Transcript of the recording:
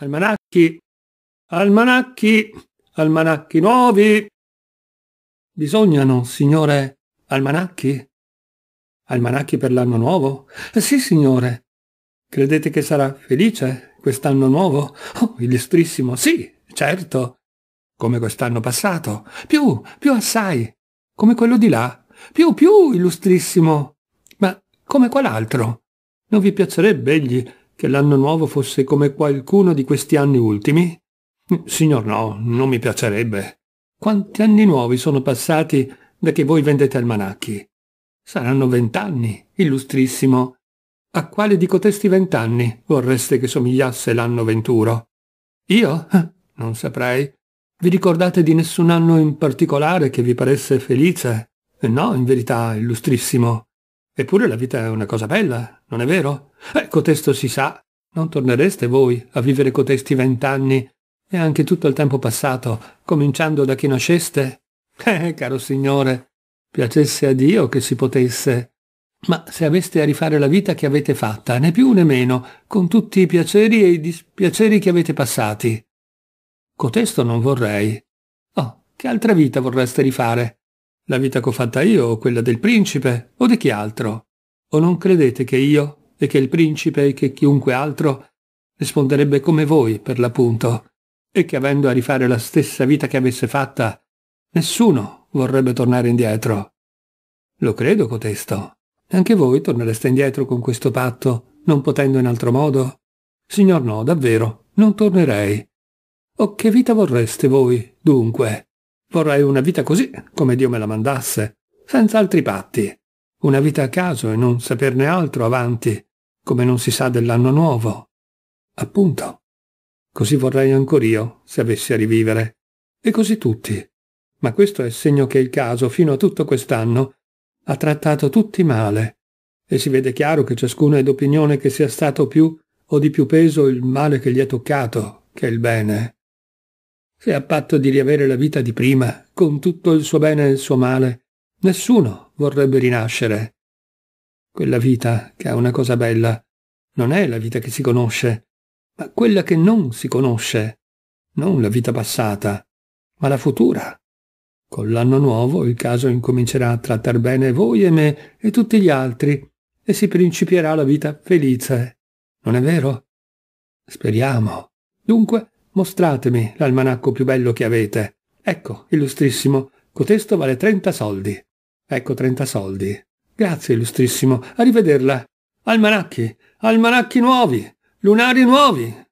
Almanacchi, almanacchi, almanacchi nuovi. Bisognano, signore, almanacchi? Almanacchi per l'anno nuovo? Eh, sì, signore. Credete che sarà felice quest'anno nuovo? Oh, illustrissimo, sì, certo. Come quest'anno passato. Più, più assai. Come quello di là. Più, più, illustrissimo. Ma come qual'altro? Non vi piacerebbe egli che l'anno nuovo fosse come qualcuno di questi anni ultimi? Signor no, non mi piacerebbe. Quanti anni nuovi sono passati da che voi vendete almanacchi? Saranno vent'anni, illustrissimo. A quale di cotesti vent'anni vorreste che somigliasse l'anno venturo? Io? Non saprei. Vi ricordate di nessun anno in particolare che vi paresse felice? No, in verità, illustrissimo. Eppure la vita è una cosa bella, non è vero? Eh, cotesto si sa, non tornereste voi a vivere cotesti vent'anni e anche tutto il tempo passato, cominciando da che nasceste? Eh, caro signore, piacesse a Dio che si potesse. Ma se aveste a rifare la vita che avete fatta, né più né meno, con tutti i piaceri e i dispiaceri che avete passati. Cotesto non vorrei. Oh, che altra vita vorreste rifare? La vita che ho fatta io, o quella del principe, o di chi altro? O non credete che io, e che il principe, e che chiunque altro, risponderebbe come voi, per l'appunto, e che avendo a rifare la stessa vita che avesse fatta, nessuno vorrebbe tornare indietro? Lo credo, cotesto. Anche voi tornereste indietro con questo patto, non potendo in altro modo? Signor no, davvero, non tornerei. O che vita vorreste voi, dunque? Vorrei una vita così, come Dio me la mandasse, senza altri patti. Una vita a caso e non saperne altro avanti, come non si sa dell'anno nuovo. Appunto. Così vorrei ancor io, se avessi a rivivere. E così tutti. Ma questo è segno che il caso, fino a tutto quest'anno, ha trattato tutti male. E si vede chiaro che ciascuno è d'opinione che sia stato più o di più peso il male che gli è toccato che il bene se a patto di riavere la vita di prima, con tutto il suo bene e il suo male, nessuno vorrebbe rinascere. Quella vita, che è una cosa bella, non è la vita che si conosce, ma quella che non si conosce, non la vita passata, ma la futura. Con l'anno nuovo il caso incomincerà a trattar bene voi e me e tutti gli altri, e si principierà la vita felice. Non è vero? Speriamo. Dunque, Mostratemi l'almanacco più bello che avete. Ecco, illustrissimo, cotesto vale 30 soldi. Ecco 30 soldi. Grazie, illustrissimo, arrivederla. Almanacchi, almanacchi nuovi, lunari nuovi,